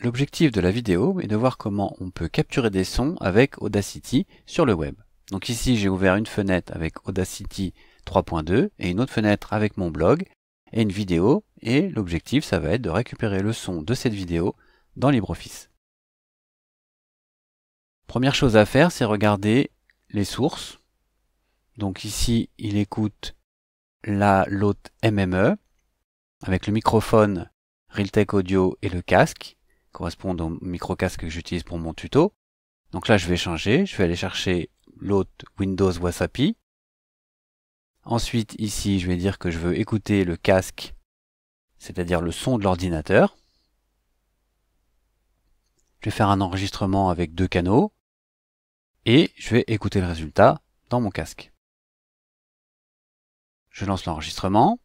L'objectif de la vidéo est de voir comment on peut capturer des sons avec Audacity sur le web. Donc ici j'ai ouvert une fenêtre avec Audacity 3.2 et une autre fenêtre avec mon blog et une vidéo et l'objectif ça va être de récupérer le son de cette vidéo dans LibreOffice. Première chose à faire c'est regarder les sources. Donc ici il écoute la l'hôte MME avec le microphone Realtek Audio et le casque correspond au micro-casque que j'utilise pour mon tuto. Donc là, je vais changer. Je vais aller chercher l'autre Windows WhatsApp. Ensuite, ici, je vais dire que je veux écouter le casque, c'est-à-dire le son de l'ordinateur. Je vais faire un enregistrement avec deux canaux. Et je vais écouter le résultat dans mon casque. Je lance l'enregistrement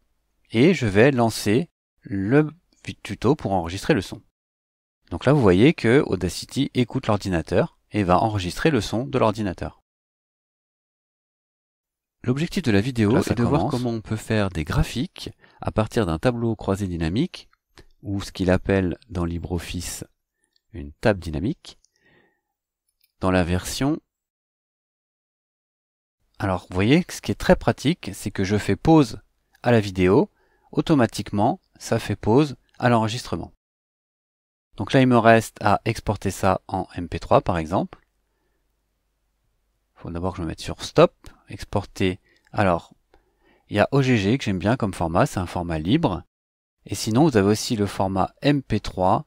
et je vais lancer le tuto pour enregistrer le son. Donc là, vous voyez que Audacity écoute l'ordinateur et va enregistrer le son de l'ordinateur. L'objectif de la vidéo c'est de voir comment on peut faire des graphiques à partir d'un tableau croisé dynamique, ou ce qu'il appelle dans LibreOffice une table dynamique, dans la version... Alors, vous voyez, ce qui est très pratique, c'est que je fais pause à la vidéo, automatiquement, ça fait pause à l'enregistrement. Donc là, il me reste à exporter ça en MP3 par exemple. Il faut d'abord que je me mette sur Stop, exporter. Alors, il y a OGG que j'aime bien comme format, c'est un format libre. Et sinon, vous avez aussi le format MP3.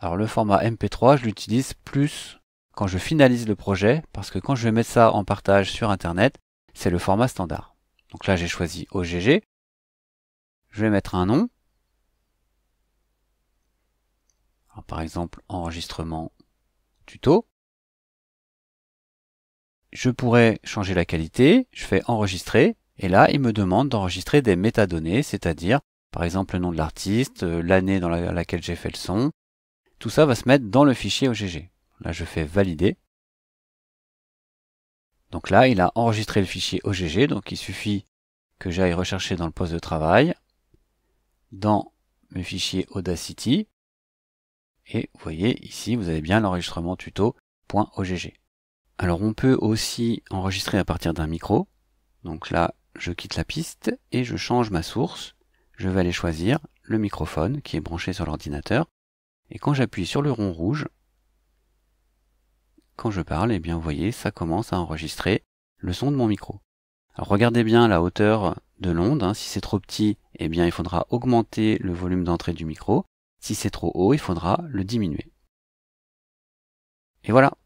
Alors le format MP3, je l'utilise plus quand je finalise le projet, parce que quand je vais mettre ça en partage sur Internet, c'est le format standard. Donc là, j'ai choisi OGG. Je vais mettre un nom. Hein, par exemple, enregistrement tuto. Je pourrais changer la qualité, je fais enregistrer, et là, il me demande d'enregistrer des métadonnées, c'est-à-dire, par exemple, le nom de l'artiste, euh, l'année dans laquelle j'ai fait le son. Tout ça va se mettre dans le fichier OGG. Là, je fais valider. Donc là, il a enregistré le fichier OGG, donc il suffit que j'aille rechercher dans le poste de travail, dans mes fichiers Audacity, et vous voyez ici, vous avez bien l'enregistrement tuto.ogg. Alors on peut aussi enregistrer à partir d'un micro. Donc là, je quitte la piste et je change ma source. Je vais aller choisir le microphone qui est branché sur l'ordinateur. Et quand j'appuie sur le rond rouge, quand je parle, eh bien vous voyez, ça commence à enregistrer le son de mon micro. Alors regardez bien la hauteur de l'onde. Hein, si c'est trop petit, eh bien il faudra augmenter le volume d'entrée du micro. Si c'est trop haut, il faudra le diminuer. Et voilà,